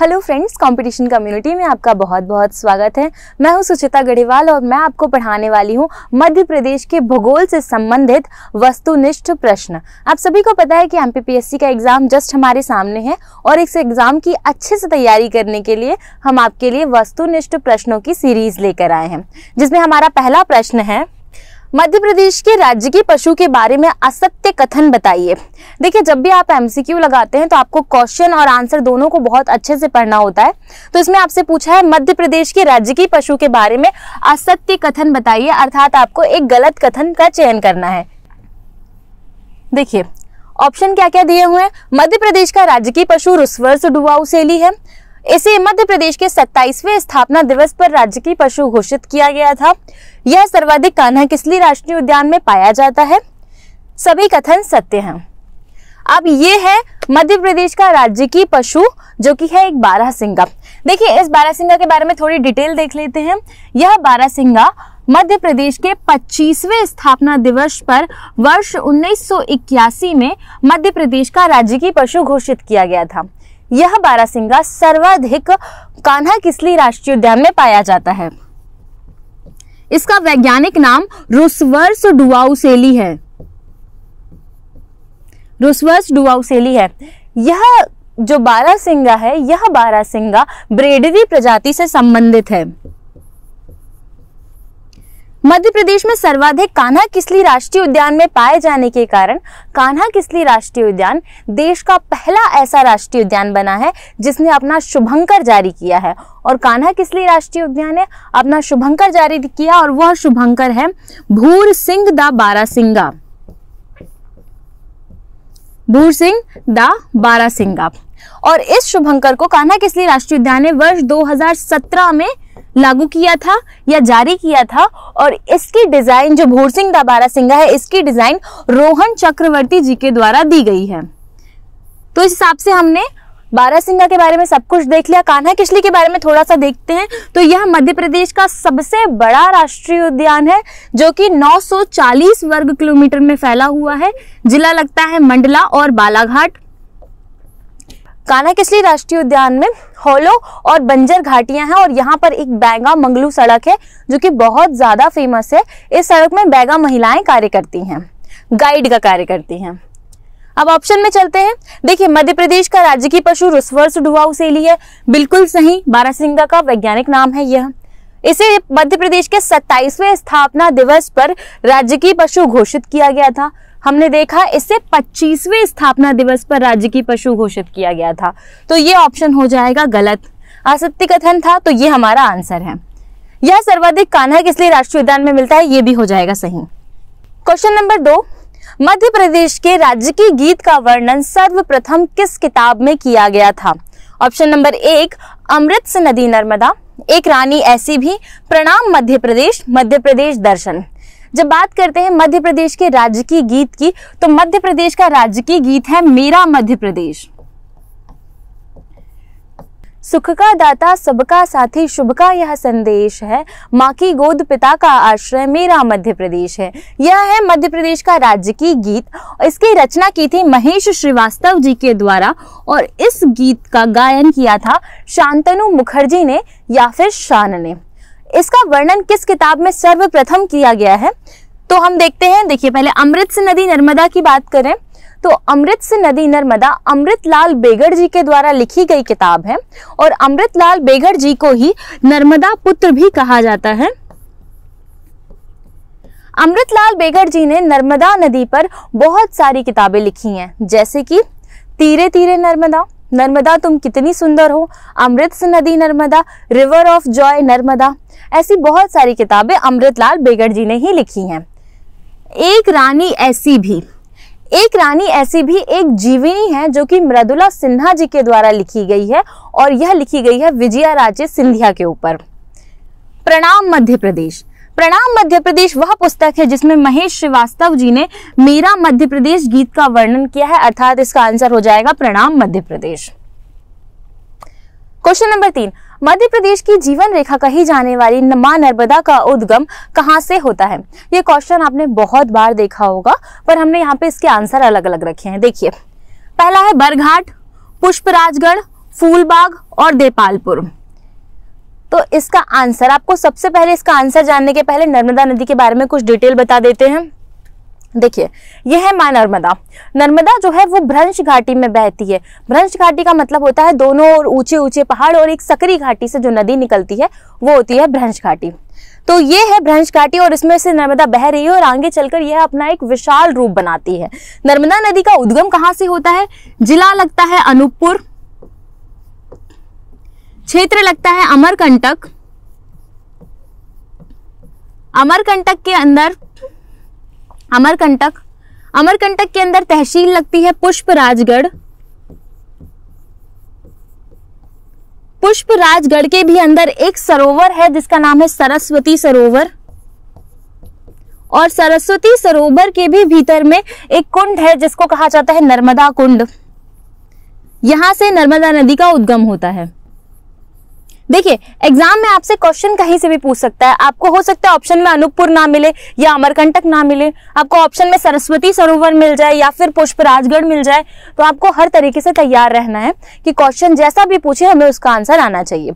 hello friends competition community में आपका बहुत बहुत स्वागत है मैं हूं सुचिता गढ़ीवाल और मैं आपको पढ़ाने वाली हूं मध्य प्रदेश के भूगोल से संबंधित वस्तुनिष्ठ प्रश्न आप सभी को पता है कि एमपीपीएससी का एग्ज़ाम जस्ट हमारे सामने है और इस एग्ज़ाम की अच्छे से तैयारी करने के लिए हम आपके लिए वस्तुनिष्ठ प्रश्नों की सीरीज़ लेकर आए हैं जिसमें हमारा पहला प्रश्न है मध्य प्रदेश के राज्य के पशु के बारे में असत्य कथन बताइए देखिए जब भी आप एमसीक्यू लगाते हैं तो आपको क्वेश्चन और आंसर दोनों को बहुत अच्छे से पढ़ना होता है तो इसमें आपसे पूछा है मध्य प्रदेश के राज्य के पशु के बारे में असत्य कथन बताइए अर्थात आपको एक गलत कथन का चयन करना है देखिए ऑप्शन क्या क्या दिए हुए हैं मध्य प्रदेश का राज्य की पशु रुस्वर्स डुआउसेली है इसे मध्य प्रदेश के 27वें स्थापना दिवस पर राज्य की पशु घोषित किया गया था यह सर्वाधिक कान्हा किसली राष्ट्रीय उद्यान में पाया जाता है सभी कथन सत्य हैं अब ये है मध्य प्रदेश का राज्य की पशु जो कि है एक बारह सिंगा देखिए इस बारह सिंगा के बारे में थोड़ी डिटेल देख लेते हैं यह बारह सिंगा मध्य प्रदेश के 25वें स्थापना दिवस पर वर्ष 1981 में मध्य प्रदेश का राज्य की पशु घोषित किया गया था यह बारासिंगा सर्वाधिक कान्हा किसली राष्ट्रीय उद्यान में पाया जाता है इसका वैज्ञानिक नाम रुसवर्स डुआउसेली है रुसवर्स डुआउसेली है यह जो बारह सिंगा है यह बारह सिंगा ब्रेडरी प्रजाति से संबंधित है मध्य प्रदेश में सर्वाधिक कान्हा किसली राष्ट्रीय उद्यान में पाए जाने के कारण कान्हा किसली राष्ट्रीय उद्यान देश का पहला ऐसा राष्ट्रीय उद्यान बना है जिसने अपना शुभंकर जारी किया है और कान्हा किसली राष्ट्रीय उद्यान ने अपना शुभंकर जारी किया और वह शुभंकर है भूर सिंह द सिंगा भूर सिंह द बारा सिंगा और इस शुभंकर को कान्हा किसली राष्ट्रीय उद्यान ने वर्ष 2017 में लागू किया था या जारी किया था और इसकी डिजाइन जो भोर सिंह दाबारा सिंगा है इसकी डिजाइन रोहन चक्रवर्ती जी के द्वारा दी गई है तो इस हिसाब से हमने बारा सिंगा के बारे में सब कुछ देख लिया कान्हा किसली के बारे में थोड़ा सा देखते हैं तो यह मध्य प्रदेश का सबसे बड़ा राष्ट्रीय उद्यान है जो कि 940 वर्ग किलोमीटर में फैला हुआ है जिला लगता है मंडला और बालाघाट किसली राष्ट्रीय उद्यान में होलो और बंजर घाटियां हैं और यहाँ पर एक बैगा मंगलू सड़क है जो कि बहुत ज़्यादा फेमस है इस सड़क में बैगा महिलाएं कार्य करती हैं गाइड का कार्य करती हैं अब ऑप्शन में चलते हैं देखिए मध्य प्रदेश का राज्य की पशु रुस्वर्स डुआउसेली है बिल्कुल सही बारासिंगा का वैज्ञानिक नाम है यह इसे मध्य प्रदेश के सत्ताईसवें स्थापना दिवस पर राज्य की पशु घोषित किया गया था हमने देखा इसे 25वें स्थापना दिवस पर राज्य की पशु घोषित किया गया था तो ये ऑप्शन हो जाएगा गलत असत्य कथन था तो ये हमारा आंसर है यह सर्वाधिक कान्हा इसलिए राष्ट्रीय उद्यान में मिलता है ये भी हो जाएगा सही क्वेश्चन नंबर दो मध्य प्रदेश के राज्य की गीत का वर्णन सर्वप्रथम किस किताब में किया गया था ऑप्शन नंबर एक अमृत नदी नर्मदा एक रानी ऐसी भी प्रणाम मध्य प्रदेश मध्य प्रदेश दर्शन जब बात करते हैं मध्य प्रदेश के राजकीय गीत की तो मध्य प्रदेश का राजकीय गीत है मेरा मध्य प्रदेश सुख का दाता सबका साथी शुभ का यह संदेश है माँ की गोद पिता का आश्रय मेरा मध्य प्रदेश है यह है मध्य प्रदेश का राज्य की गीत इसकी रचना की थी महेश श्रीवास्तव जी के द्वारा और इस गीत का गायन किया था शांतनु मुखर्जी ने या फिर शान ने इसका वर्णन किस किताब में सर्वप्रथम किया गया है तो हम देखते हैं देखिए पहले अमृत नदी नर्मदा की बात करें तो अमृत नदी नर्मदा अमृतलाल बेगड़ जी के द्वारा लिखी गई किताब है और अमृतलाल बेगड़ जी को ही नर्मदा पुत्र भी कहा जाता है अमृतलाल बेगड़ जी ने नर्मदा नदी पर बहुत सारी किताबें लिखी हैं जैसे कि तीरे तीरे नर्मदा नर्मदा तुम कितनी सुंदर हो अमृत नदी Narmada river of joy Narmada ऐसी बहुत सारी किताबें अमृतलाल बेगड़ जी ने ही लिखी हैं एक रानी ऐसी भी एक रानी ऐसी भी एक जीवनी है जो कि मृदुला सिन्हा जी के द्वारा लिखी गई है और यह लिखी गई है विजया राजे सिंधिया के ऊपर प्रणाम मध्य प्रदेश प्रणाम मध्य प्रदेश वह पुस्तक है जिसमें महेश श्रीवास्तव जी ने मेरा मध्य प्रदेश गीत का वर्णन किया है अर्थात इसका आंसर हो जाएगा प्रणाम मध्य प्रदेश क्वेश्चन नंबर तीन मध्य प्रदेश की जीवन रेखा कही जाने वाली माँ नर्मदा का उद्गम कहाँ से होता है ये क्वेश्चन आपने बहुत बार देखा होगा पर हमने यहाँ पे इसके आंसर अलग अलग रखे हैं देखिए पहला है बरघाट पुष्पराजगढ़ फूलबाग और देपालपुर तो इसका आंसर आपको सबसे पहले इसका आंसर जानने के पहले नर्मदा नदी के बारे में कुछ डिटेल बता देते हैं देखिए यह है माँ नर्मदा नर्मदा जो है वो भ्रंश घाटी में बहती है भ्रंश घाटी का मतलब होता है दोनों और ऊंचे ऊंचे पहाड़ और एक सकरी घाटी से जो नदी निकलती है वो होती है भ्रंश घाटी तो ये है भ्रंश घाटी और इसमें से नर्मदा बह रही है और आगे चलकर यह अपना एक विशाल रूप बनाती है नर्मदा नदी का उद्गम कहाँ से होता है जिला लगता है अनूपपुर क्षेत्र लगता है अमरकंटक अमरकंटक के अंदर अमरकंटक अमरकंटक के अंदर तहसील लगती है पुष्प राजगढ़ पुष्प राजगढ़ के भी अंदर एक सरोवर है जिसका नाम है सरस्वती सरोवर और सरस्वती सरोवर के भी भीतर में एक कुंड है जिसको कहा जाता है नर्मदा कुंड यहां से नर्मदा नदी का उद्गम होता है देखिए एग्जाम में आपसे क्वेश्चन कहीं से भी पूछ सकता है आपको हो सकता है ऑप्शन में अनूपपुर ना मिले या अमरकंटक ना मिले आपको ऑप्शन में सरस्वती सरोवर मिल जाए या फिर पुष्प राजगढ़ मिल जाए तो आपको हर तरीके से तैयार रहना है कि क्वेश्चन जैसा भी पूछे हमें उसका आंसर आना चाहिए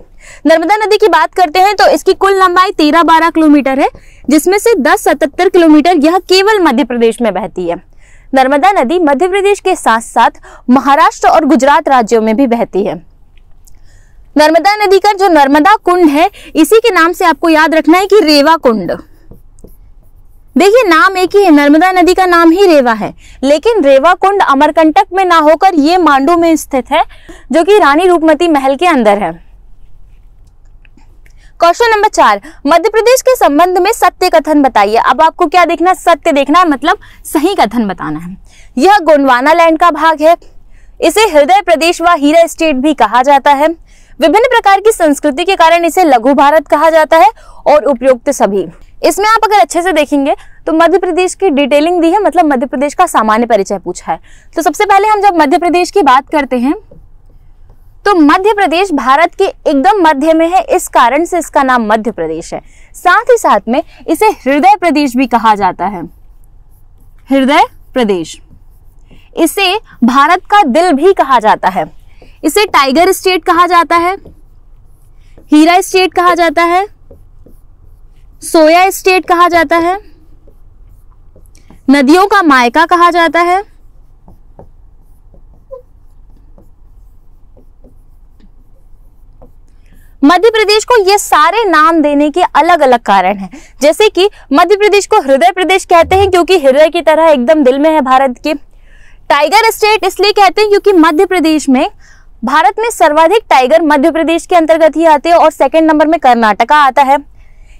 नर्मदा नदी की बात करते हैं तो इसकी कुल लंबाई तेरह बारह किलोमीटर है जिसमें से दस सतहत्तर किलोमीटर यह केवल मध्य प्रदेश में बहती है नर्मदा नदी मध्य प्रदेश के साथ साथ महाराष्ट्र और गुजरात राज्यों में भी बहती है नर्मदा नदी का जो नर्मदा कुंड है इसी के नाम से आपको याद रखना है कि रेवा कुंड देखिए नाम एक ही है नर्मदा नदी का नाम ही रेवा है लेकिन रेवा कुंड अमरकंटक में ना होकर ये मांडू में स्थित है जो कि रानी रूपमती महल के अंदर है क्वेश्चन नंबर चार मध्य प्रदेश के संबंध में सत्य कथन बताइए अब आपको क्या देखना है सत्य देखना है मतलब सही कथन बताना है यह गोंडवाना लैंड का भाग है इसे हृदय प्रदेश व हीरा स्टेट भी कहा जाता है विभिन्न प्रकार की संस्कृति के कारण इसे लघु भारत कहा जाता है और उपयुक्त सभी इसमें आप अगर अच्छे से देखेंगे तो मध्य प्रदेश की डिटेलिंग दी है मतलब मध्य प्रदेश का सामान्य परिचय पूछा है तो सबसे पहले हम जब मध्य प्रदेश की बात करते हैं तो मध्य प्रदेश भारत के एकदम मध्य में है इस कारण से इसका नाम मध्य प्रदेश है साथ ही साथ में इसे हृदय प्रदेश भी कहा जाता है हृदय प्रदेश इसे भारत का दिल भी कहा जाता है इसे टाइगर स्टेट कहा जाता है हीरा स्टेट कहा जाता है सोया स्टेट कहा जाता है नदियों का मायका कहा जाता है मध्य प्रदेश को ये सारे नाम देने के अलग अलग कारण हैं जैसे कि मध्य प्रदेश को हृदय प्रदेश कहते हैं क्योंकि हृदय की तरह एकदम दिल में है भारत के टाइगर स्टेट इसलिए कहते हैं क्योंकि मध्य प्रदेश में भारत में सर्वाधिक टाइगर मध्य प्रदेश के अंतर्गत ही आते हैं और सेकंड नंबर में कर्नाटका आता है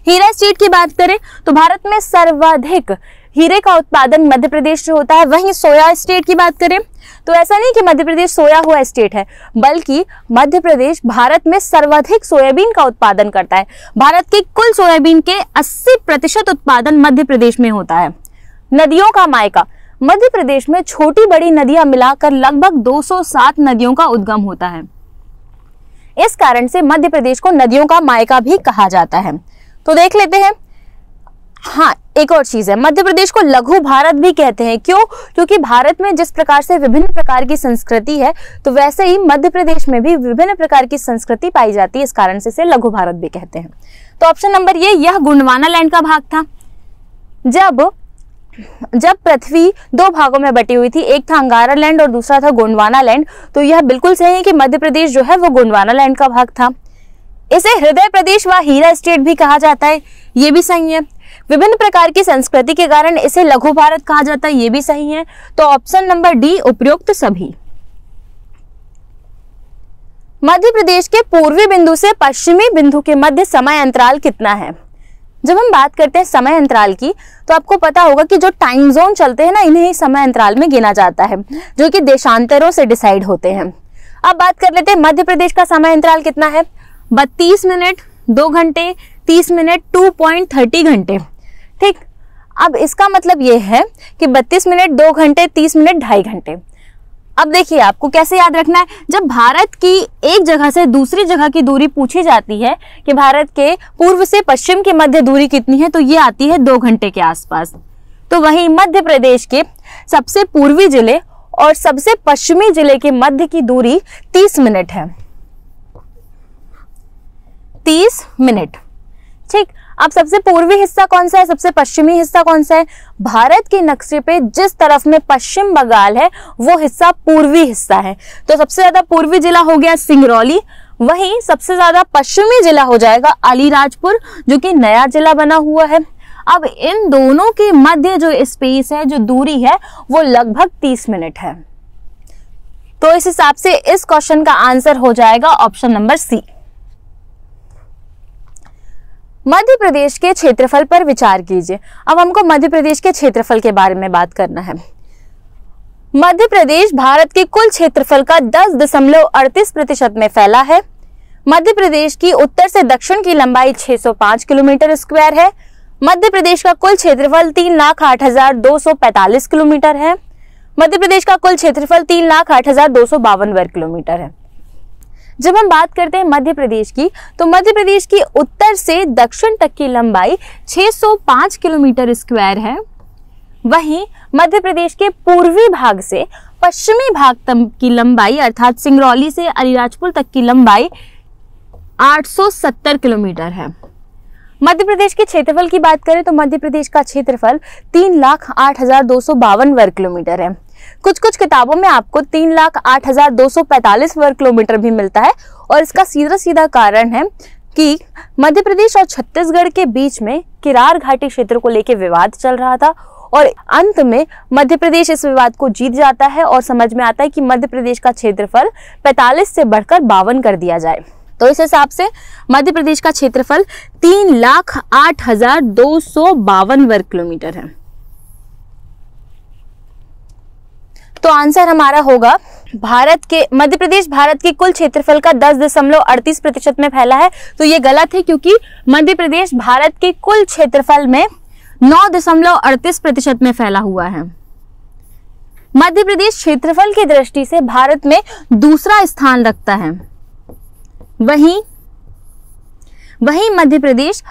हीरा स्टेट की बात करें तो भारत में सर्वाधिक हीरे का उत्पादन मध्य प्रदेश से होता है वहीं सोया स्टेट की बात करें तो ऐसा नहीं कि मध्य प्रदेश सोया हुआ स्टेट है बल्कि मध्य प्रदेश भारत में सर्वाधिक सोयाबीन का उत्पादन करता है भारत के कुल सोयाबीन के 80 प्रतिशत उत्पादन मध्य प्रदेश में होता है नदियों का मायका मध्य प्रदेश में छोटी बड़ी नदियां मिलाकर लगभग 207 नदियों का उद्गम होता है इस कारण से मध्य प्रदेश को नदियों का मायका भी कहा जाता है तो देख लेते हैं हाँ एक और चीज है मध्य प्रदेश को लघु भारत भी कहते हैं क्यों क्योंकि भारत में जिस प्रकार से विभिन्न प्रकार की संस्कृति है तो वैसे ही मध्य प्रदेश में भी विभिन्न प्रकार की संस्कृति पाई जाती है इस कारण से इसे लघु भारत भी कहते हैं तो ऑप्शन नंबर ये यह गुंडवाना लैंड का भाग था जब जब पृथ्वी दो भागों में बटी हुई थी एक था अंगारा लैंड और दूसरा था गोंडवाना लैंड तो यह बिल्कुल सही है कि मध्य प्रदेश जो है वो गोंडवाना लैंड का भाग था इसे हृदय प्रदेश व हीरा स्टेट भी कहा जाता है ये भी सही है विभिन्न प्रकार की संस्कृति के कारण इसे लघु भारत कहा जाता है ये भी सही है तो ऑप्शन नंबर डी उपयुक्त सभी मध्य प्रदेश के पूर्वी बिंदु से पश्चिमी बिंदु के मध्य समय अंतराल कितना है जब हम बात करते हैं समय अंतराल की तो आपको पता होगा कि जो टाइम जोन चलते हैं ना इन्हें ही समय अंतराल में गिना जाता है जो कि देशांतरों से डिसाइड होते हैं अब बात कर लेते हैं मध्य प्रदेश का समय अंतराल कितना है बत्तीस मिनट दो घंटे तीस मिनट टू पॉइंट थर्टी घंटे ठीक अब इसका मतलब ये है कि बत्तीस मिनट दो घंटे तीस मिनट ढाई घंटे अब देखिए आपको कैसे याद रखना है जब भारत की एक जगह से दूसरी जगह की दूरी पूछी जाती है कि भारत के पूर्व से पश्चिम के मध्य दूरी कितनी है तो ये आती है दो घंटे के आसपास तो वहीं मध्य प्रदेश के सबसे पूर्वी जिले और सबसे पश्चिमी जिले के मध्य की दूरी 30 मिनट है 30 मिनट ठीक अब सबसे पूर्वी हिस्सा कौन सा है सबसे पश्चिमी हिस्सा कौन सा है भारत के नक्शे पे जिस तरफ में पश्चिम बंगाल है वो हिस्सा पूर्वी हिस्सा है तो सबसे ज्यादा पूर्वी जिला हो गया सिंगरौली वहीं सबसे ज्यादा पश्चिमी जिला हो जाएगा अलीराजपुर जो कि नया जिला बना हुआ है अब इन दोनों के मध्य जो स्पेस है जो दूरी है वो लगभग तीस मिनट है तो इस हिसाब से इस क्वेश्चन का आंसर हो जाएगा ऑप्शन नंबर सी मध्य प्रदेश के क्षेत्रफल पर विचार कीजिए अब हमको मध्य प्रदेश के क्षेत्रफल के बारे में बात करना है मध्य प्रदेश भारत के कुल क्षेत्रफल का दस दशमलव अड़तीस प्रतिशत में फैला है मध्य प्रदेश की उत्तर से दक्षिण की लंबाई 605 किलोमीटर स्क्वायर है मध्य प्रदेश का कुल क्षेत्रफल तीन लाख आठ हजार दो सौ पैतालीस किलोमीटर है मध्य प्रदेश का कुल क्षेत्रफल तीन लाख आठ हजार दो सौ बावन वर्ग किलोमीटर है जब हम बात करते हैं मध्य प्रदेश की तो मध्य प्रदेश की उत्तर से दक्षिण तक की लंबाई 605 किलोमीटर स्क्वायर है वहीं मध्य प्रदेश के पूर्वी भाग से पश्चिमी भाग तक की लंबाई अर्थात सिंगरौली से अलीराजपुर तक की लंबाई 870 किलोमीटर है मध्य प्रदेश के क्षेत्रफल की बात करें तो मध्य प्रदेश का क्षेत्रफल तीन लाख आठ हजार दो सौ बावन वर्ग किलोमीटर है कुछ कुछ किताबों में आपको तीन लाख आठ हजार दो सौ पैंतालीस वर्ग किलोमीटर भी मिलता है और इसका सीधा सीधा कारण है कि मध्य प्रदेश और छत्तीसगढ़ के बीच में किरार घाटी क्षेत्र को लेकर विवाद चल रहा था और अंत में मध्य प्रदेश इस विवाद को जीत जाता है और समझ में आता है कि मध्य प्रदेश का क्षेत्रफल 45 से बढ़कर बावन कर दिया जाए तो इस हिसाब से मध्य प्रदेश का क्षेत्रफल तीन लाख आठ हजार दो सौ बावन वर्ग किलोमीटर है तो आंसर हमारा होगा भारत के मध्य प्रदेश भारत के कुल क्षेत्रफल का दस दशमलव अड़तीस प्रतिशत में फैला है तो ये गलत है क्योंकि मध्य प्रदेश भारत के कुल क्षेत्रफल में नौ दशमलव अड़तीस प्रतिशत में फैला हुआ है मध्य प्रदेश क्षेत्रफल की दृष्टि से भारत में दूसरा स्थान रखता है वहीं वहीं मध्य प्रदेश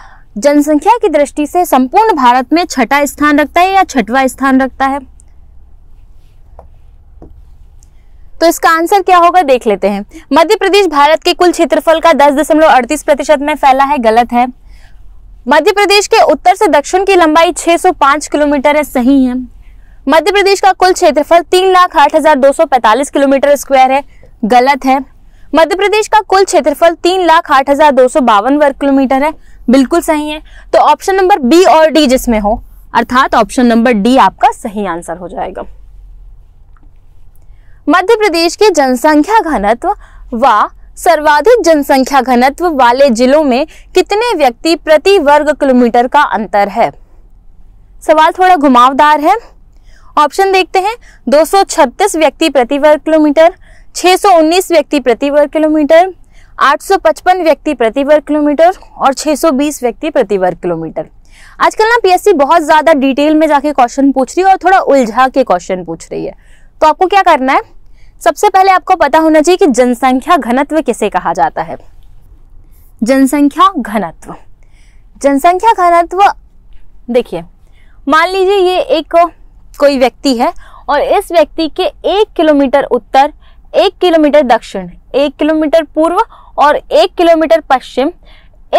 जनसंख्या की दृष्टि से संपूर्ण भारत में छठा स्थान रखता है या छठवा स्थान रखता है तो इसका आंसर क्या होगा देख लेते हैं मध्य प्रदेश भारत के कुल क्षेत्रफल का दस दशमलव अड़तीस प्रतिशत में फैला है गलत है मध्य प्रदेश के उत्तर से दक्षिण की लंबाई 605 किलोमीटर है सही है मध्य प्रदेश का कुल क्षेत्रफल तीन लाख आठ हजार दो सौ पैंतालीस किलोमीटर स्क्वायर है गलत है मध्य प्रदेश का कुल क्षेत्रफल तीन लाख आठ हजार दो सौ बावन वर्ग किलोमीटर है बिल्कुल सही है तो ऑप्शन नंबर बी और डी जिसमें हो अर्थात ऑप्शन नंबर डी आपका सही आंसर हो जाएगा मध्य प्रदेश के जनसंख्या घनत्व व सर्वाधिक जनसंख्या घनत्व वाले जिलों में कितने व्यक्ति प्रति वर्ग किलोमीटर का अंतर है सवाल थोड़ा घुमावदार है ऑप्शन देखते हैं 236 व्यक्ति प्रति वर्ग किलोमीटर 619 व्यक्ति प्रति वर्ग किलोमीटर 855 व्यक्ति प्रति वर्ग किलोमीटर और 620 व्यक्ति प्रति वर्ग किलोमीटर आजकल ना पीएससी बहुत ज़्यादा डिटेल में जाके क्वेश्चन पूछ रही है और थोड़ा उलझा के क्वेश्चन पूछ रही है तो आपको क्या करना है सबसे पहले आपको पता होना चाहिए कि जनसंख्या घनत्व किसे कहा जाता है जनसंख्या घनत्व जनसंख्या घनत्व देखिए मान लीजिए ये एक कोई व्यक्ति है और इस व्यक्ति के एक किलोमीटर उत्तर एक किलोमीटर दक्षिण एक किलोमीटर पूर्व और एक किलोमीटर पश्चिम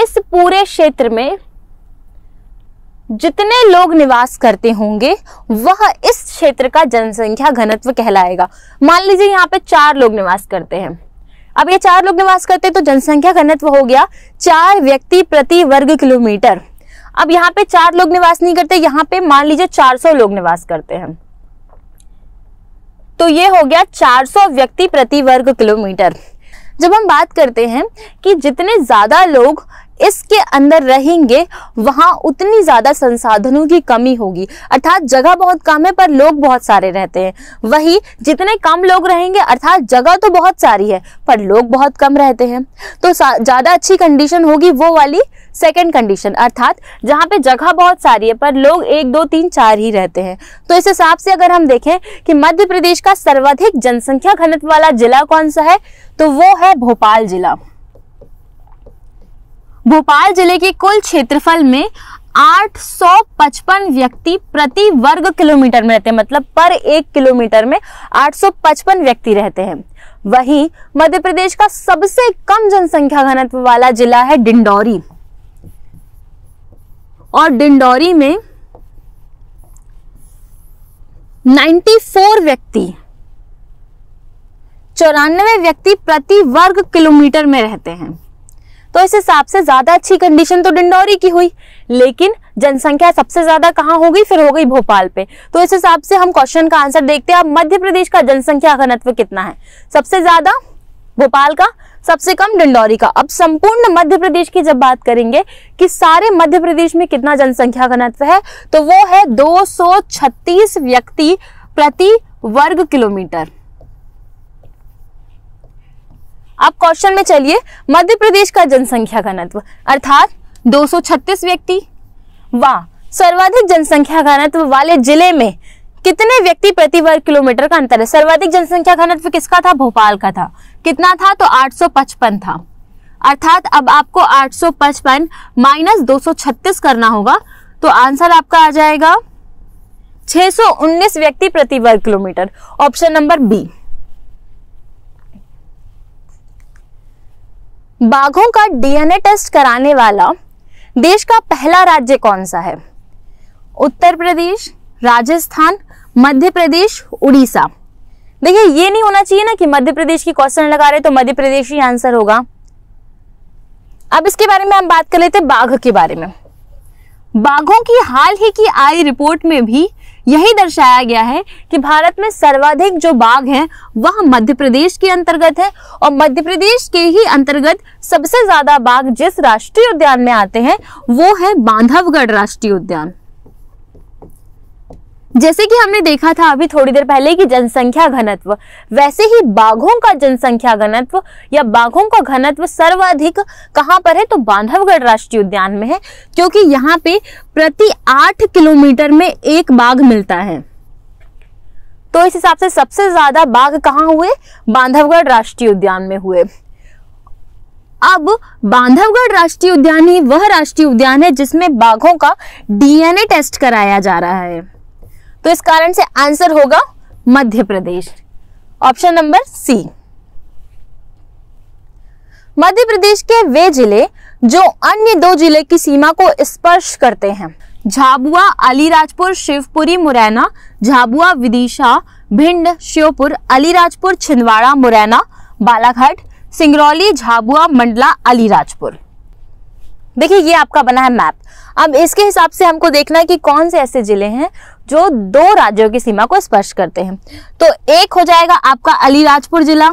इस पूरे क्षेत्र में जितने लोग निवास करते होंगे वह इस क्षेत्र का जनसंख्या घनत्व कहलाएगा मान लीजिए यहाँ पे चार लोग निवास करते हैं अब ये चार लोग निवास करते हैं तो जनसंख्या घनत्व हो गया चार व्यक्ति प्रति वर्ग किलोमीटर अब यहाँ पे चार लोग निवास नहीं करते यहाँ पे मान लीजिए 400 लोग निवास करते हैं तो ये हो गया 400 व्यक्ति प्रति वर्ग किलोमीटर जब हम बात करते हैं कि जितने ज़्यादा लोग इसके अंदर रहेंगे वहां उतनी ज़्यादा संसाधनों की कमी होगी अर्थात जगह बहुत कम है पर लोग बहुत सारे रहते हैं वही जितने कम लोग रहेंगे अर्थात जगह तो बहुत सारी है पर लोग बहुत कम रहते हैं तो ज़्यादा अच्छी कंडीशन होगी वो वाली सेकेंड कंडीशन अर्थात जहाँ पे जगह बहुत सारी है पर लोग एक दो तीन चार ही रहते हैं तो इस हिसाब से अगर हम देखें कि मध्य प्रदेश का सर्वाधिक जनसंख्या घनत्व वाला जिला कौन सा है तो वो है भोपाल जिला भोपाल जिले के कुल क्षेत्रफल में 855 व्यक्ति प्रति वर्ग किलोमीटर में रहते हैं मतलब पर एक किलोमीटर में 855 व्यक्ति रहते हैं वहीं मध्य प्रदेश का सबसे कम जनसंख्या घनत्व वाला जिला है डिंडौरी और डिंडौरी में 94 व्यक्ति चौरानवे व्यक्ति प्रति वर्ग किलोमीटर में रहते हैं तो इस हिसाब से ज्यादा अच्छी कंडीशन तो डिंडौरी की हुई लेकिन जनसंख्या सबसे ज्यादा कहाँ हो गई फिर हो गई भोपाल पे तो इस हिसाब से हम क्वेश्चन का आंसर देखते हैं अब मध्य प्रदेश का जनसंख्या घनत्व कितना है सबसे ज्यादा भोपाल का सबसे कम डिंडौरी का अब संपूर्ण मध्य प्रदेश की जब बात करेंगे कि सारे मध्य प्रदेश में कितना जनसंख्या घनत्व है तो वो है 236 व्यक्ति प्रति वर्ग किलोमीटर अब क्वेश्चन में चलिए मध्य प्रदेश का जनसंख्या घनत्व अर्थात 236 व्यक्ति व सर्वाधिक जनसंख्या घनत्व वाले जिले में कितने व्यक्ति प्रति वर्ग किलोमीटर का अंतर है सर्वाधिक जनसंख्या घनत्व किसका था भोपाल का था कितना था तो 855 था अर्थात अब आपको 855 माइनस 236 करना होगा तो आंसर आपका आ जाएगा 619 व्यक्ति प्रति वर्ग किलोमीटर ऑप्शन नंबर बी बाघों का डीएनए टेस्ट कराने वाला देश का पहला राज्य कौन सा है उत्तर प्रदेश राजस्थान मध्य प्रदेश उड़ीसा देखिए ये नहीं होना चाहिए ना कि मध्य प्रदेश की क्वेश्चन लगा रहे तो मध्य प्रदेश ही आंसर होगा अब इसके बारे में हम बात कर लेते बाघ के बारे में बाघों की हाल ही की आई रिपोर्ट में भी यही दर्शाया गया है कि भारत में सर्वाधिक जो बाघ हैं वह मध्य प्रदेश के अंतर्गत है और मध्य प्रदेश के ही अंतर्गत सबसे ज्यादा बाघ जिस राष्ट्रीय उद्यान में आते हैं वो है बांधवगढ़ राष्ट्रीय उद्यान जैसे कि हमने देखा था अभी थोड़ी देर पहले कि जनसंख्या घनत्व वैसे ही बाघों का जनसंख्या घनत्व या बाघों का घनत्व सर्वाधिक कहाँ पर है तो बांधवगढ़ राष्ट्रीय उद्यान में है क्योंकि यहाँ पे प्रति आठ किलोमीटर में एक बाघ मिलता है तो इस हिसाब से सबसे ज्यादा बाघ कहाँ हुए बांधवगढ़ राष्ट्रीय उद्यान में हुए अब बांधवगढ़ राष्ट्रीय उद्यान ही वह राष्ट्रीय उद्यान है जिसमें बाघों का डीएनए टेस्ट कराया जा रहा है तो इस कारण से आंसर होगा मध्य प्रदेश ऑप्शन नंबर सी मध्य प्रदेश के वे जिले जो अन्य दो जिले की सीमा को स्पर्श करते हैं झाबुआ अलीराजपुर शिवपुरी मुरैना झाबुआ विदिशा भिंड श्योपुर अलीराजपुर छिंदवाड़ा मुरैना बालाघाट सिंगरौली झाबुआ मंडला अलीराजपुर देखिए ये आपका बना है मैप अब इसके हिसाब से हमको देखना है कि कौन से ऐसे जिले हैं जो दो राज्यों की सीमा को स्पर्श करते हैं तो एक हो जाएगा आपका अलीराजपुर जिला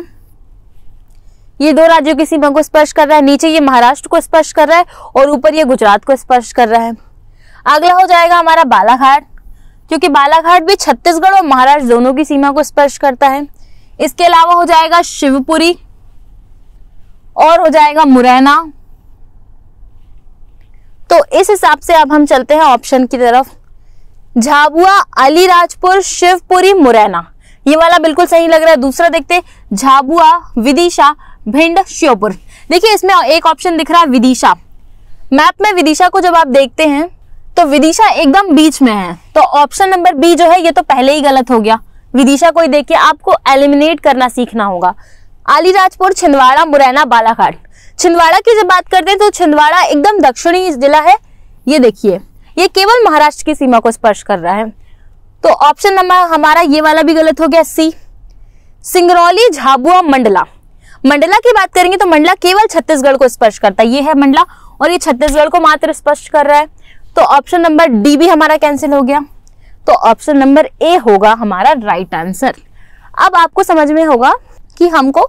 ये दो राज्यों की सीमा को स्पर्श कर रहा है नीचे ये महाराष्ट्र को स्पर्श कर रहा है और ऊपर ये गुजरात को स्पर्श कर रहा है अगला हो जाएगा हमारा बालाघाट क्योंकि बालाघाट भी छत्तीसगढ़ और महाराष्ट्र दोनों की सीमा को स्पर्श करता है इसके अलावा हो जाएगा शिवपुरी और हो जाएगा मुरैना तो इस हिसाब से अब हम चलते हैं ऑप्शन की तरफ झाबुआ अलीराजपुर शिवपुरी मुरैना ये वाला बिल्कुल सही लग रहा है दूसरा देखते झाबुआ विदिशा भिंड श्योपुर देखिए इसमें एक ऑप्शन दिख रहा है विदिशा मैप में विदिशा को जब आप देखते हैं तो विदिशा एकदम बीच में है तो ऑप्शन नंबर बी जो है ये तो पहले ही गलत हो गया विदिशा को देख के आपको एलिमिनेट करना सीखना होगा अलीराजपुर छिंदवाड़ा मुरैना बालाघाट छिंदवाड़ा की जब बात करते हैं तो छिंदवाड़ा एकदम दक्षिणी जिला है ये देखिए ये केवल महाराष्ट्र की सीमा को स्पर्श कर रहा है तो ऑप्शन नंबर हमारा ये वाला भी गलत हो गया सी सिंगरौली झाबुआ मंडला मंडला की बात करेंगे तो मंडला केवल छत्तीसगढ़ को स्पर्श करता है ये है मंडला और ये छत्तीसगढ़ को मात्र स्पर्श कर रहा है तो ऑप्शन नंबर डी भी हमारा कैंसिल हो गया तो ऑप्शन नंबर ए होगा हमारा राइट आंसर अब आपको समझ में होगा कि हमको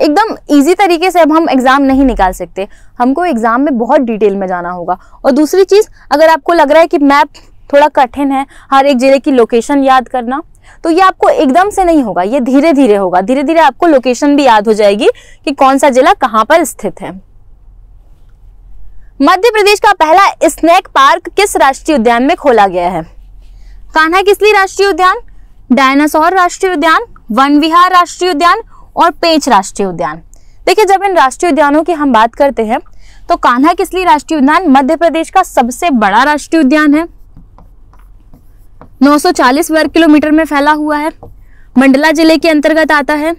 एकदम इजी तरीके से अब हम एग्ज़ाम नहीं निकाल सकते हमको एग्ज़ाम में बहुत डिटेल में जाना होगा और दूसरी चीज़ अगर आपको लग रहा है कि मैप थोड़ा कठिन है हर एक ज़िले की लोकेशन याद करना तो ये आपको एकदम से नहीं होगा ये धीरे धीरे होगा धीरे धीरे आपको लोकेशन भी याद हो जाएगी कि कौन सा जिला कहाँ पर स्थित है मध्य प्रदेश का पहला स्नैक पार्क किस राष्ट्रीय उद्यान में खोला गया है कान्हा किसली राष्ट्रीय उद्यान डायनासोर राष्ट्रीय उद्यान वन विहार राष्ट्रीय उद्यान और पेंच राष्ट्रीय उद्यान देखिए जब इन राष्ट्रीय उद्यानों की हम बात करते हैं तो कान्हा किसली राष्ट्रीय उद्यान मध्य प्रदेश का सबसे बड़ा राष्ट्रीय उद्यान है 940 वर्ग किलोमीटर में फैला हुआ है मंडला जिले के अंतर्गत आता है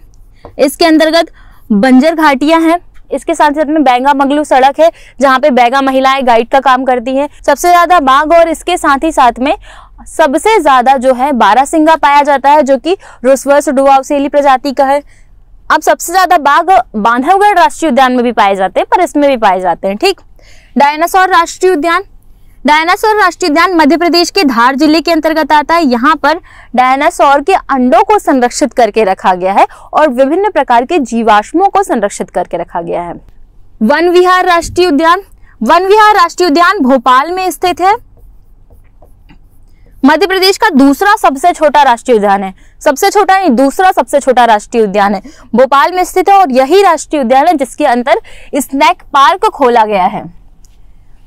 इसके अंतर्गत बंजर घाटियां हैं इसके साथ साथ में बैंगा मंगलू सड़क है जहाँ पे बैगा महिलाएं गाइड का काम करती हैं सबसे ज्यादा बाघ और इसके साथ ही साथ में सबसे ज्यादा जो है बारासिंगा पाया जाता है जो कि रुस्वर्स डुआवसेली प्रजाति का है अब सबसे ज्यादा बाघ बांधवगढ़ राष्ट्रीय उद्यान में भी पाए जाते हैं पर इसमें भी पाए जाते हैं ठीक डायनासोर राष्ट्रीय उद्यान डायनासोर राष्ट्रीय उद्यान मध्य प्रदेश के धार जिले के अंतर्गत आता है यहाँ पर डायनासोर के अंडों को संरक्षित करके रखा गया है और विभिन्न प्रकार के जीवाश्मों को संरक्षित करके रखा गया है वन विहार राष्ट्रीय उद्यान वन विहार राष्ट्रीय उद्यान भोपाल में स्थित है मध्य प्रदेश का दूसरा सबसे छोटा राष्ट्रीय उद्यान है सबसे छोटा नहीं दूसरा सबसे छोटा राष्ट्रीय उद्यान है भोपाल में स्थित है और यही राष्ट्रीय उद्यान है जिसके अंदर स्नैक पार्क खोला गया है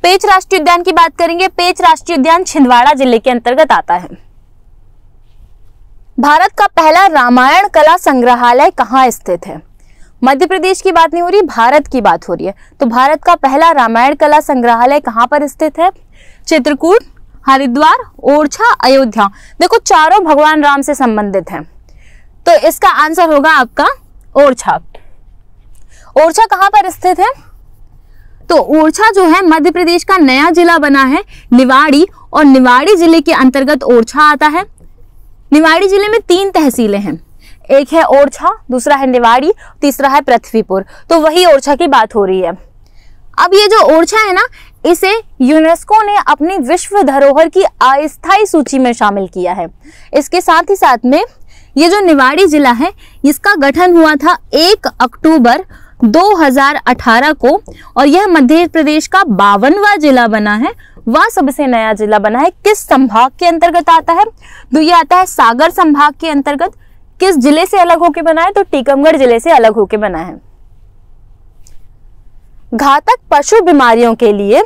पेच राष्ट्रीय उद्यान की बात करेंगे पेच राष्ट्रीय उद्यान छिंदवाड़ा जिले के अंतर्गत आता है भारत का पहला रामायण कला संग्रहालय कहाँ स्थित है मध्य प्रदेश की बात नहीं हो रही भारत की बात हो रही है तो भारत का पहला रामायण कला संग्रहालय कहाँ पर स्थित है चित्रकूट हरिद्वार ओरछा अयोध्या देखो चारों भगवान राम से संबंधित हैं तो इसका आंसर होगा आपका ओरछा ओरछा कहाँ पर स्थित है तो ओरछा जो है मध्य प्रदेश का नया जिला बना है निवाड़ी और निवाड़ी जिले के अंतर्गत ओरछा आता है निवाड़ी जिले में तीन तहसीलें हैं एक है ओरछा दूसरा है निवाड़ी तीसरा है पृथ्वीपुर तो वही ओरछा की बात हो रही है अब ये जो ओरछा है ना इसे यूनेस्को ने अपनी विश्व धरोहर की अस्थायी सूची में शामिल किया है इसके साथ ही साथ में ये जो निवाड़ी जिला है इसका गठन हुआ था 1 अक्टूबर 2018 को और यह मध्य प्रदेश का बावनवा जिला बना है वह सबसे नया जिला बना है किस संभाग के अंतर्गत आता है तो ये आता है सागर संभाग के अंतर्गत किस जिले से अलग होके बना है तो टीकमगढ़ जिले से अलग होके बना है घातक पशु बीमारियों के लिए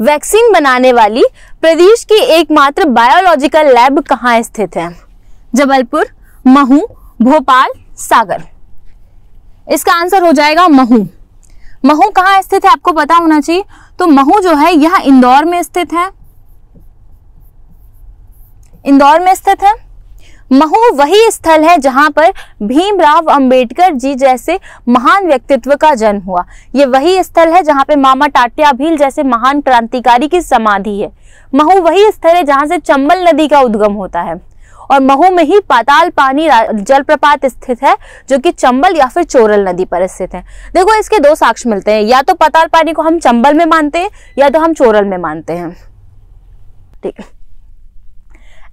वैक्सीन बनाने वाली प्रदेश की एकमात्र बायोलॉजिकल लैब कहाँ स्थित है जबलपुर महू भोपाल सागर इसका आंसर हो जाएगा महू महू कहाँ स्थित है आपको पता होना चाहिए तो महू जो है यह इंदौर में स्थित है इंदौर में स्थित है महू वही स्थल है जहां पर भीमराव अंबेडकर जी जैसे महान व्यक्तित्व का जन्म हुआ ये वही स्थल है जहां पे मामा टाटिया भील जैसे महान क्रांतिकारी की समाधि है महू वही स्थल है जहां से चंबल नदी का उद्गम होता है और महू में ही पाताल पानी जलप्रपात स्थित है जो कि चंबल या फिर चोरल नदी पर स्थित है देखो इसके दो साक्ष मिलते हैं या तो पाताल पानी को हम चंबल में मानते हैं या तो हम चोरल में मानते हैं ठीक है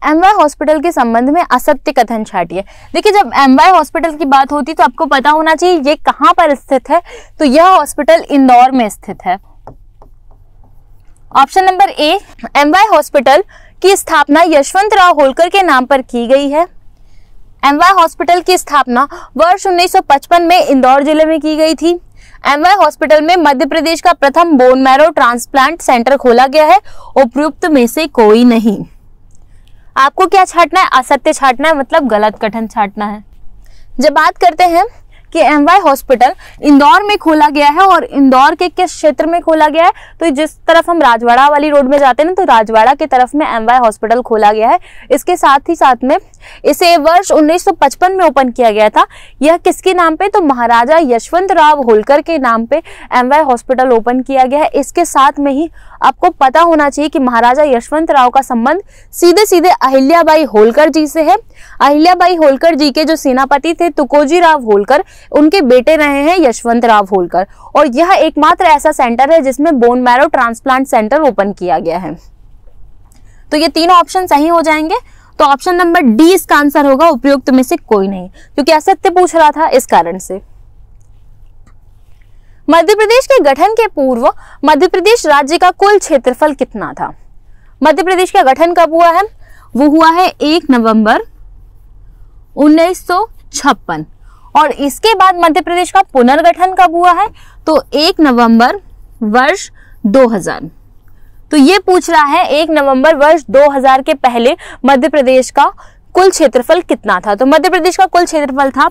एम वाई हॉस्पिटल के संबंध में असत्य कथन छाटिए देखिए जब एम वाई हॉस्पिटल की बात होती तो आपको पता होना चाहिए ये कहाँ पर स्थित है तो यह हॉस्पिटल इंदौर में स्थित है option number A Y hospital की स्थापना यशवंत राव होलकर के नाम पर की गई है एम वाई हॉस्पिटल की स्थापना वर्ष 1955 में इंदौर जिले में की गई थी एम वाई हॉस्पिटल में मध्य प्रदेश का प्रथम बोन मैरो ट्रांसप्लांट सेंटर खोला गया है उपयुक्त में से कोई नहीं आपको क्या छाटना है असत्य छाटना है मतलब गलत कठन छाटना है जब बात करते हैं कि एमवाई हॉस्पिटल इंदौर में खोला गया है और इंदौर के किस क्षेत्र में खोला गया है तो जिस तरफ हम राजवाड़ा वाली रोड में जाते हैं ना तो राजवाड़ा के तरफ में एम वाई हॉस्पिटल खोला गया है इसके साथ ही साथ में इसे वर्ष 1955 में ओपन किया गया था यह किसके नाम पे तो महाराजा यशवंत राव होलकर के नाम पे एम वाई हॉस्पिटल ओपन किया गया है इसके साथ में ही आपको पता होना चाहिए कि महाराजा यशवंत राव का संबंध सीधे सीधे अहिल्याबाई होलकर जी से है अहिल्याबाई होलकर जी के जो सेनापति थे तुकोजी राव होलकर उनके बेटे रहे हैं यशवंत राव होलकर और यह एकमात्र ऐसा सेंटर है जिसमें bone marrow transplant centre open किया गया है तो ये तीनों ऑप्शन सही हो जाएंगे तो ऑप्शन नंबर डी इसका आंसर होगा उपयुक्त में से कोई नहीं क्योंकि असत्य पूछ रहा था इस कारण से मध्य प्रदेश के गठन के पूर्व मध्य प्रदेश राज्य का कुल क्षेत्रफल कितना था मध्य प्रदेश का गठन कब हुआ है वो हुआ है एक नवंबर उन्नीस और इसके बाद मध्य प्रदेश का पुनर्गठन कब हुआ है तो एक नवंबर वर्ष 2000 तो ये पूछ रहा है एक नवंबर वर्ष 2000 के पहले मध्य प्रदेश का कुल क्षेत्रफल कितना था तो मध्य प्रदेश का कुल क्षेत्रफल था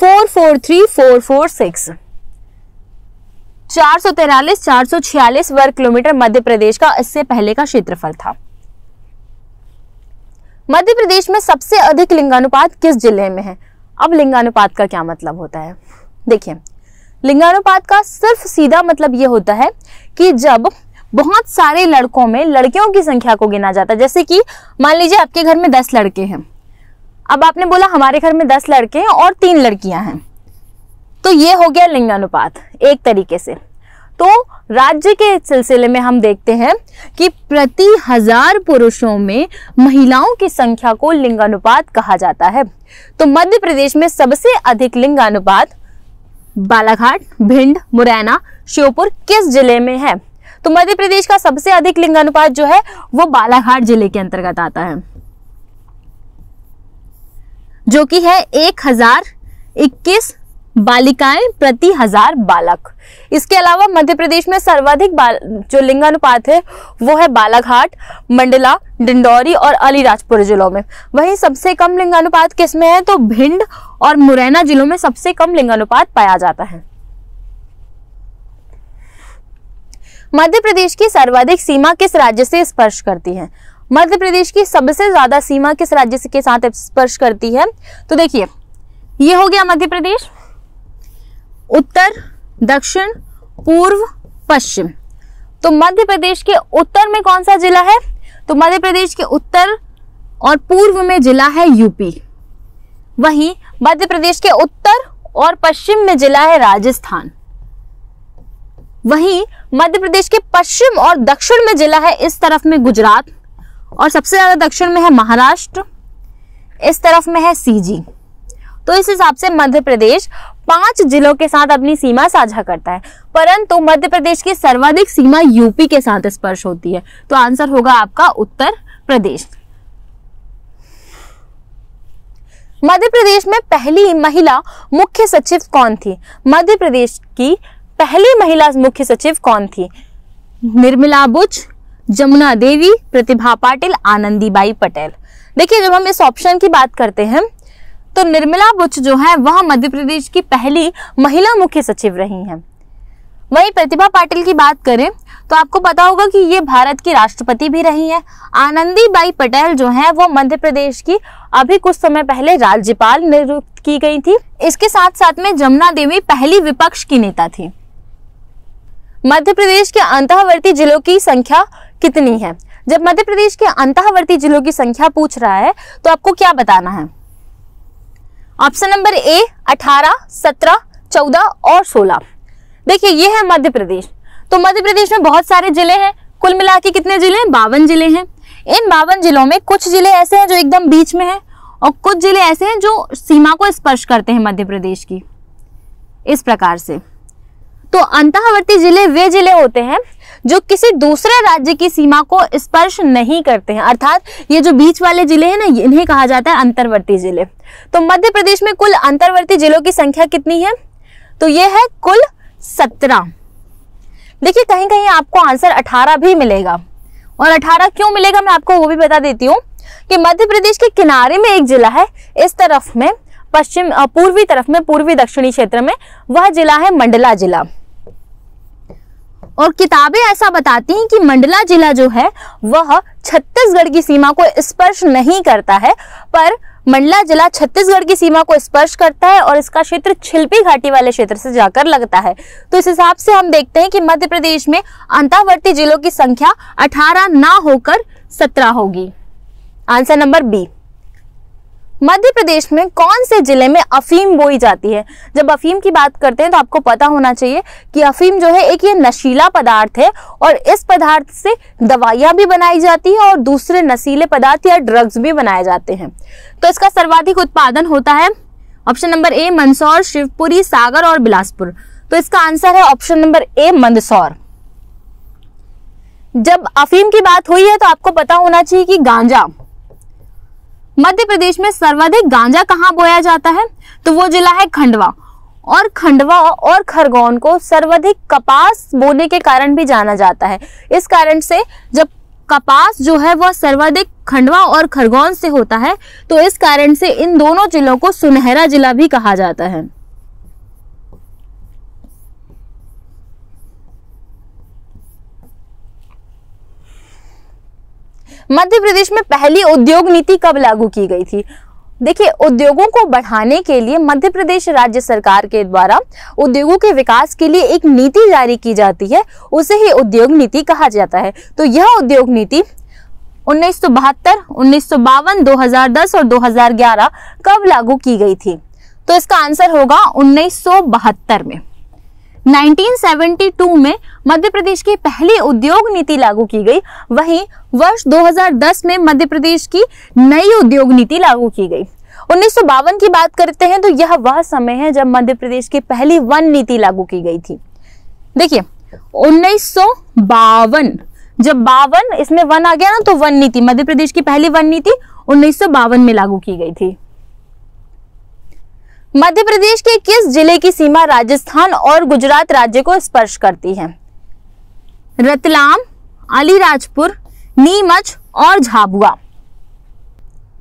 four four three four four six चार सौ तेरालीस चार सौ छियालीस वर्ग किलोमीटर मध्य प्रदेश का इससे पहले का क्षेत्रफल था मध्य प्रदेश में सबसे अधिक लिंगानुपात किस जिले में है अब लिंगानुपात का क्या मतलब होता है देखिए लिंगानुपात का सिर्फ सीधा मतलब ये होता है कि जब बहुत सारे लड़कों में लड़कियों की संख्या को गिना जाता है जैसे कि मान लीजिए आपके घर में दस लड़के हैं अब आपने बोला हमारे घर में दस लड़के हैं और तीन लड़कियां हैं तो ये हो गया लिंगानुपात एक तरीके से तो राज्य के सिलसिले में हम देखते हैं कि प्रति हजार पुरुषों में महिलाओं की संख्या को लिंगानुपात कहा जाता है तो मध्य प्रदेश में सबसे अधिक लिंगानुपात बालाघाट भिंड मुरैना श्योपुर किस जिले में है तो मध्य प्रदेश का सबसे अधिक लिंगानुपात जो है वो बालाघाट जिले के अंतर्गत आता है जो कि है एक हजार इक्कीस बालिकाएं प्रति हजार बालक इसके अलावा मध्य प्रदेश में सर्वाधिक जो लिंगानुपात है वो है बालाघाट मंडला डिंडौरी और अलीराजपुर जिलों में वहीं सबसे कम लिंगानुपात किस में है तो भिंड और मुरैना जिलों में सबसे कम लिंगानुपात पाया जाता है मध्य प्रदेश की सर्वाधिक सीमा किस राज्य से स्पर्श करती है मध्य प्रदेश की सबसे ज्यादा सीमा किस राज्य के साथ स्पर्श करती है तो देखिए ये हो गया मध्य प्रदेश उत्तर दक्षिण पूर्व पश्चिम तो मध्य प्रदेश के उत्तर में कौन सा जिला है तो मध्य प्रदेश के उत्तर और पूर्व में जिला है यूपी वहीं मध्य प्रदेश के उत्तर और पश्चिम में जिला है राजस्थान वहीं मध्य प्रदेश के पश्चिम और दक्षिण में जिला है इस तरफ में गुजरात और सबसे ज़्यादा दक्षिण में है महाराष्ट्र इस तरफ में है सीजी तो इस हिसाब से मध्य प्रदेश पांच जिलों के साथ अपनी सीमा साझा करता है परंतु मध्य प्रदेश की सर्वाधिक सीमा यूपी के साथ स्पर्श होती है तो आंसर होगा आपका उत्तर प्रदेश मध्य प्रदेश में पहली महिला मुख्य सचिव कौन थी मध्य प्रदेश की पहली महिला मुख्य सचिव कौन थी निर्मला बुच जमुना देवी प्रतिभा पाटिल आनंदीबाई पटेल देखिए जब हम इस ऑप्शन की बात करते हैं तो निर्मला बुच जो है वह मध्य प्रदेश की पहली महिला मुख्य सचिव रही हैं वहीं प्रतिभा पाटिल की बात करें तो आपको पता होगा कि ये भारत की राष्ट्रपति भी रही हैं बाई पटेल जो हैं वो मध्य प्रदेश की अभी कुछ समय पहले राज्यपाल नियुक्त की गई थी इसके साथ साथ में जमुना देवी पहली विपक्ष की नेता थी मध्य प्रदेश के अंतवर्ती जिलों की संख्या कितनी है जब मध्य प्रदेश के अंतवर्ती जिलों की संख्या पूछ रहा है तो आपको क्या बताना है ऑप्शन नंबर ए अठारह सत्रह चौदह और सोलह देखिए ये है मध्य प्रदेश तो मध्य प्रदेश में बहुत सारे जिले हैं कुल मिला के कितने जिले हैं बावन जिले हैं इन बावन जिलों में कुछ जिले ऐसे हैं जो एकदम बीच में हैं और कुछ जिले ऐसे हैं जो सीमा को स्पर्श करते हैं मध्य प्रदेश की इस प्रकार से तो अंतवर्ती जिले वे जिले होते हैं जो किसी दूसरे राज्य की सीमा को स्पर्श नहीं करते हैं अर्थात ये जो बीच वाले जिले हैं ना इन्हें कहा जाता है अंतर्वर्ती जिले तो मध्य प्रदेश में कुल अंतर्वर्ती जिलों की संख्या कितनी है तो ये है कुल सत्रह देखिए कहीं कहीं आपको आंसर अठारह भी मिलेगा और अठारह क्यों मिलेगा मैं आपको वो भी बता देती हूँ कि मध्य प्रदेश के किनारे में एक जिला है इस तरफ में पश्चिम पूर्वी तरफ में पूर्वी दक्षिणी क्षेत्र में वह जिला है मंडला जिला और किताबें ऐसा बताती हैं कि मंडला जिला जो है वह छत्तीसगढ़ की सीमा को स्पर्श नहीं करता है पर मंडला जिला छत्तीसगढ़ की सीमा को स्पर्श करता है और इसका क्षेत्र छिलपी घाटी वाले क्षेत्र से जाकर लगता है तो इस हिसाब से हम देखते हैं कि मध्य प्रदेश में अंतावर्ती जिलों की संख्या 18 ना होकर 17 होगी answer number B Madhya Pradesh में कौन से जिले में अफीम बोई जाती है जब अफीम की बात करते हैं तो आपको पता होना चाहिए कि अफीम जो है एक ये नशीला पदार्थ है और इस पदार्थ से दवाइयां भी बनाई जाती है और दूसरे नशीले पदार्थ या ड्रग्स भी बनाए जाते हैं तो इसका सर्वाधिक उत्पादन होता है option number A Mandsaur Shivpuri Sagar और बिलासपुर तो इसका आंसर है ऑप्शन नंबर ए मंदसौर जब अफीम की बात हुई है तो आपको पता होना चाहिए कि गांजा मध्य प्रदेश में सर्वाधिक गांजा कहाँ बोया जाता है तो वो जिला है खंडवा और खंडवा और खरगोन को सर्वाधिक कपास बोने के कारण भी जाना जाता है इस कारण से जब कपास जो है वह सर्वाधिक खंडवा और खरगोन से होता है तो इस कारण से इन दोनों जिलों को सुनहरा जिला भी कहा जाता है मध्य प्रदेश में पहली उद्योग नीति कब लागू की गई थी देखिए उद्योगों को बढ़ाने के लिए मध्य प्रदेश राज्य सरकार के द्वारा उद्योगों के विकास के लिए एक नीति जारी की जाती है उसे ही उद्योग नीति कहा जाता है तो यह उद्योग नीति उन्नीस सौ बहत्तर उन्नीस सौ बावन दो हजार दस और दो हजार ग्यारह कब लागू की गई थी तो इसका आंसर होगा उन्नीस सौ बहत्तर में 1972 में मध्य प्रदेश की पहली उद्योग नीति लागू की गई वहीं वर्ष 2010 में मध्य प्रदेश की नई उद्योग नीति लागू की गई उन्नीस की बात करते हैं तो यह वह समय है जब मध्य प्रदेश की पहली वन नीति लागू की गई थी देखिए उन्नीस जब बावन इसमें वन आ गया ना तो वन नीति मध्य प्रदेश की पहली वन नीति उन्नीस में लागू की गई थी मध्य प्रदेश के किस जिले की सीमा राजस्थान और गुजरात राज्य को स्पर्श करती है रतलाम अलीराजपुर नीमच और झाबुआ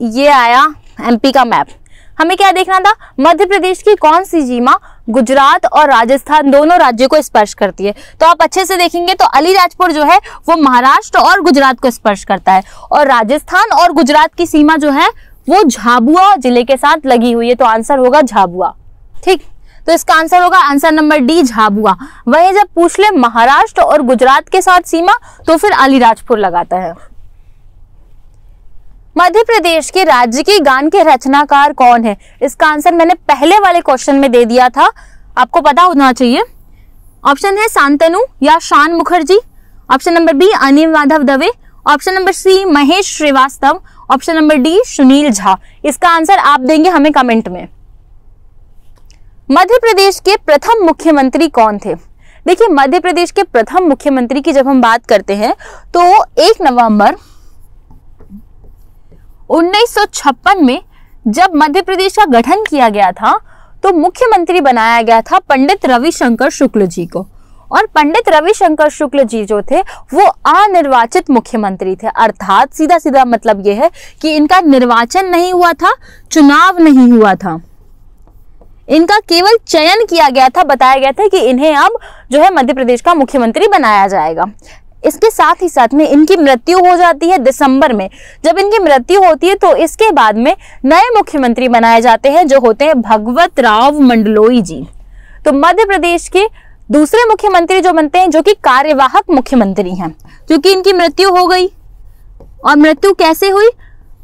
ये आया एमपी का मैप हमें क्या देखना था मध्य प्रदेश की कौन सी सीमा गुजरात और राजस्थान दोनों राज्यों को स्पर्श करती है तो आप अच्छे से देखेंगे तो अलीराजपुर जो है वो महाराष्ट्र और गुजरात को स्पर्श करता है और राजस्थान और गुजरात की सीमा जो है वो झाबुआ जिले के साथ लगी हुई है तो आंसर होगा झाबुआ ठीक तो इसका आंसर होगा आंसर नंबर डी झाबुआ वही जब पूछ ले महाराष्ट्र और गुजरात के साथ सीमा तो फिर अलीराजपुर लगाता है मध्य प्रदेश के राज्य के गान के रचनाकार कौन है इसका आंसर मैंने पहले वाले क्वेश्चन में दे दिया था आपको पता होना चाहिए ऑप्शन है शांतनु या Shan Mukherjee option number B Anil Madhav Dave option number C Mahesh Srivastava option number D Sunil Jha इसका आंसर आप देंगे हमें कमेंट में मध्य प्रदेश के प्रथम मुख्यमंत्री कौन थे देखिए मध्य प्रदेश के प्रथम मुख्यमंत्री की जब हम बात करते हैं तो एक नवंबर 1956 में जब मध्य प्रदेश का गठन किया गया था तो मुख्यमंत्री बनाया गया था पंडित रविशंकर शुक्ल जी को और पंडित रविशंकर शुक्ल जी जो थे वो अनिर्वाचित मुख्यमंत्री थे अर्थात सीधा सीधा मतलब ये है कि इनका निर्वाचन नहीं हुआ था चुनाव नहीं हुआ था इनका केवल चयन किया गया था बताया गया था कि इन्हें अब जो है मध्य प्रदेश का मुख्यमंत्री बनाया जाएगा इसके साथ ही साथ में इनकी मृत्यु हो जाती है दिसंबर में जब इनकी मृत्यु होती है तो इसके बाद में नए मुख्यमंत्री बनाए जाते हैं जो होते हैं भगवत राव मंडलोई जी तो मध्य प्रदेश के दूसरे मुख्यमंत्री जो बनते हैं जो कि कार्यवाहक मुख्यमंत्री हैं क्योंकि इनकी मृत्यु हो गई और मृत्यु कैसे हुई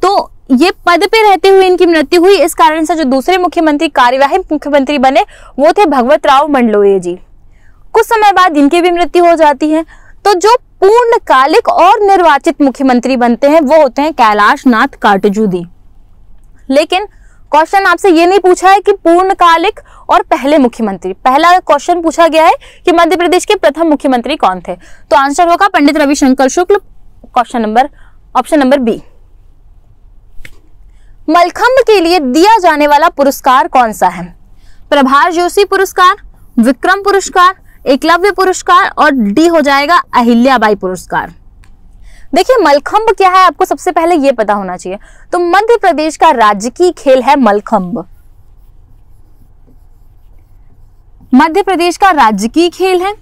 तो ये पद पे रहते हुए इनकी मृत्यु हुई इस कारण से जो दूसरे मुख्यमंत्री कार्यवाहक मुख्यमंत्री बने वो थे भगवत राव मंडलोये जी कुछ समय बाद इनकी भी मृत्यु हो जाती है तो जो पूर्णकालिक और निर्वाचित मुख्यमंत्री बनते हैं वो होते हैं कैलाश नाथ काटजू लेकिन क्वेश्चन आपसे ये नहीं पूछा है कि पूर्णकालिक और पहले मुख्यमंत्री पहला क्वेश्चन पूछा गया है कि मध्य प्रदेश के प्रथम मुख्यमंत्री कौन थे तो आंसर होगा Pandit Ravishankar Shukla question number option number B Mallakhamb के लिए दिया जाने वाला पुरस्कार कौन सा है प्रभार जोशी पुरस्कार विक्रम पुरस्कार एकलव्य पुरस्कार और डी हो जाएगा अहिल्याबाई पुरस्कार देखिए मलखंब क्या है आपको सबसे पहले यह पता होना चाहिए तो मध्य प्रदेश का राजकीय खेल है मलखंब मध्य प्रदेश का राजकीय खेल है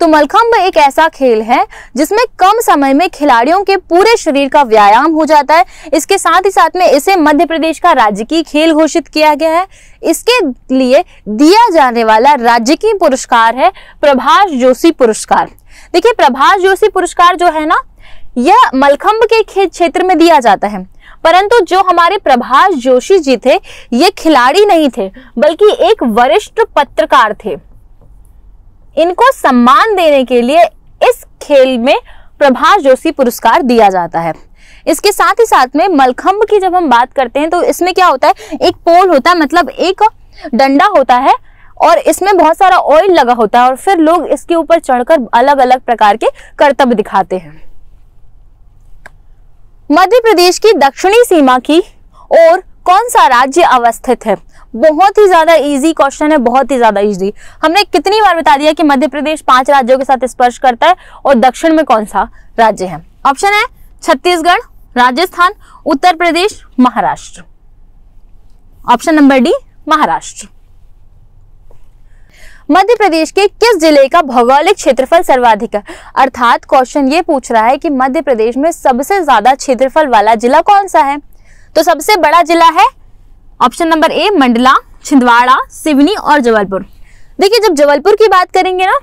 तो मलखम्ब एक ऐसा खेल है जिसमें कम समय में खिलाड़ियों के पूरे शरीर का व्यायाम हो जाता है इसके साथ ही साथ में इसे मध्य प्रदेश का राजकीय खेल घोषित किया गया है इसके लिए दिया जाने वाला राजकीय पुरस्कार है प्रभाष जोशी पुरस्कार देखिए प्रभाष जोशी पुरस्कार जो है ना यह मलखम्ब के क्षेत्र में दिया जाता है परंतु जो हमारे प्रभाष जोशी जी थे ये खिलाड़ी नहीं थे बल्कि एक वरिष्ठ पत्रकार थे इनको सम्मान देने के लिए इस खेल में प्रभाष जोशी पुरस्कार दिया जाता है इसके साथ ही साथ में मलखम्ब की जब हम बात करते हैं तो इसमें क्या होता है एक पोल होता है मतलब एक डंडा होता है और इसमें बहुत सारा ऑयल लगा होता है और फिर लोग इसके ऊपर चढ़कर अलग अलग प्रकार के कर्तव्य दिखाते हैं मध्य प्रदेश की दक्षिणी सीमा की और कौन सा राज्य अवस्थित है बहुत ही ज्यादा इजी क्वेश्चन है बहुत ही ज्यादा इजी हमने कितनी बार बता दिया कि मध्य प्रदेश पांच राज्यों के साथ स्पर्श करता है और दक्षिण में कौन सा राज्य है ऑप्शन है Chhattisgarh Rajasthan Uttar Pradesh Maharashtra option number D Maharashtra Madhya Pradesh के किस जिले का भौगोलिक क्षेत्रफल सर्वाधिक है अर्थात क्वेश्चन ये पूछ रहा है कि मध्य प्रदेश में सबसे ज्यादा क्षेत्रफल वाला जिला कौन सा है तो सबसे बड़ा जिला है option number A Mandla Chhindwara Seoni और जबलपुर देखिए जब जबलपुर की बात करेंगे ना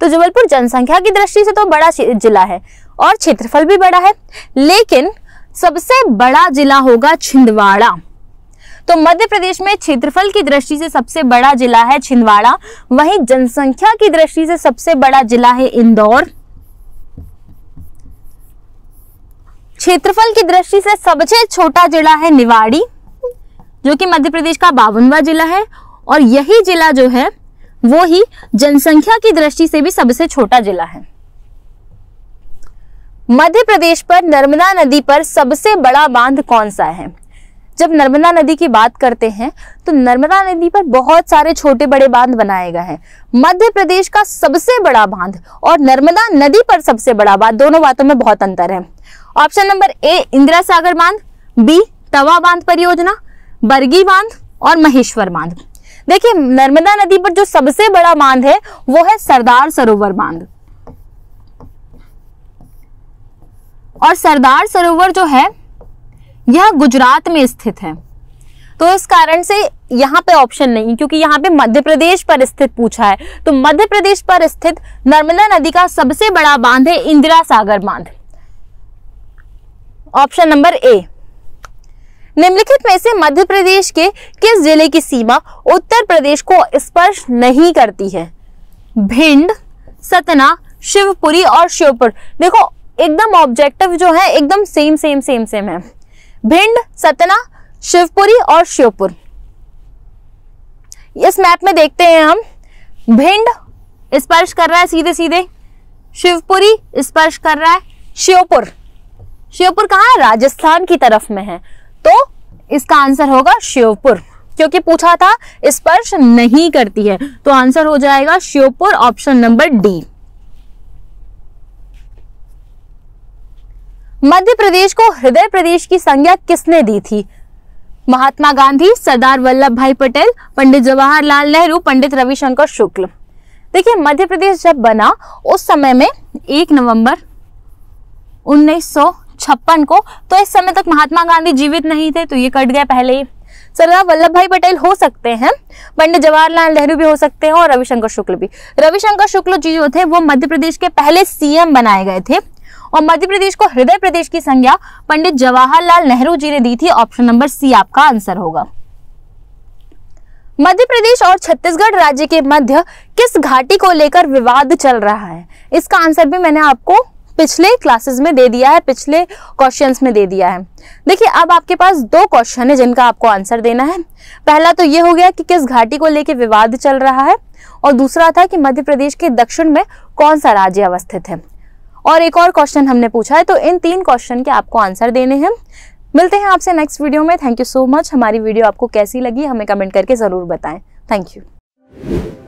तो जबलपुर जनसंख्या की दृष्टि से तो बड़ा जिला है और क्षेत्रफल भी बड़ा है लेकिन सबसे बड़ा जिला होगा छिंदवाड़ा तो मध्य प्रदेश में क्षेत्रफल की दृष्टि से सबसे बड़ा जिला है छिंदवाड़ा वहीं जनसंख्या की दृष्टि से सबसे बड़ा जिला है इंदौर क्षेत्रफल की दृष्टि से सबसे छोटा जिला है निवाड़ी जो कि मध्य प्रदेश का बावनवा जिला है और यही जिला जो है वो ही जनसंख्या की दृष्टि से भी सबसे छोटा जिला है मध्य प्रदेश पर नर्मदा नदी पर सबसे बड़ा बांध कौन सा है जब नर्मदा नदी की बात करते हैं तो नर्मदा नदी पर बहुत सारे छोटे बड़े बांध बनाए गए हैं मध्य प्रदेश का सबसे बड़ा बांध और नर्मदा नदी पर सबसे बड़ा बांध दोनों बातों में बहुत अंतर है option number A Indira Sagar बांध बी तवा बांध परियोजना बरगी बांध और महेश्वर बांध देखिए नर्मदा नदी पर जो सबसे बड़ा बांध है वो है सरदार सरोवर बांध और सरदार सरोवर जो है यह गुजरात में स्थित है तो इस कारण से यहाँ पे ऑप्शन नहीं क्योंकि यहाँ पे मध्य प्रदेश पर स्थित पूछा है तो मध्य प्रदेश पर स्थित नर्मदा नदी का सबसे बड़ा बांध है इंदिरा सागर बांध ऑप्शन नंबर ए निम्नलिखित में से मध्य प्रदेश के किस जिले की सीमा उत्तर प्रदेश को स्पर्श नहीं करती है भिंड सतना शिवपुरी और श्योपुर देखो एकदम ऑब्जेक्टिव जो है एकदम सेम सेम सेम सेम है भिंड सतना शिवपुरी और श्योपुर इस मैप में देखते हैं हम भिंड स्पर्श कर रहा है सीधे सीधे शिवपुरी स्पर्श कर रहा है श्योपुर श्योपुर कहा है राजस्थान की तरफ में है तो इसका आंसर होगा श्योपुर क्योंकि पूछा था स्पर्श नहीं करती है तो आंसर हो जाएगा Sheopur option number D Madhya Pradesh को हृदय प्रदेश की संज्ञा किसने दी थी महात्मा गांधी सरदार वल्लभ भाई पटेल पंडित जवाहरलाल नेहरू पंडित रविशंकर शुक्ल देखिए मध्य प्रदेश जब बना उस समय में एक नवंबर उन्नीस को तो इस समय तक महात्मा गांधी जीवित नहीं थे तो ये कट गया पहले ही सरदार वल्लभ भाई पटेल हो सकते हैं पंडित जवाहरलाल नेहरू भी हो सकते हैं और रविशंकर शुक्ल भी रविशंकर शुक्ल जी जो थे वो मध्य प्रदेश के पहले सीएम बनाए गए थे और मध्य प्रदेश को हृदय प्रदेश की संज्ञा पंडित जवाहरलाल नेहरू जी ने दी थी ऑप्शन नंबर सी आपका आंसर होगा मध्य प्रदेश और छत्तीसगढ़ राज्य के मध्य किस घाटी को लेकर विवाद चल रहा है इसका आंसर भी मैंने आपको पिछले क्लासेस में दे दिया है पिछले क्वेश्चंस में दे दिया है देखिए अब आपके पास दो क्वेश्चन है जिनका आपको आंसर देना है पहला तो ये हो गया कि किस घाटी को लेकर विवाद चल रहा है और दूसरा था कि मध्य प्रदेश के दक्षिण में कौन सा राज्य अवस्थित है और एक और क्वेश्चन हमने पूछा है तो इन तीन क्वेश्चन के आपको आंसर देने हैं मिलते हैं आपसे नेक्स्ट वीडियो में थैंक यू सो मच हमारी वीडियो आपको कैसी लगी हमें कमेंट करके ज़रूर बताएं थैंक यू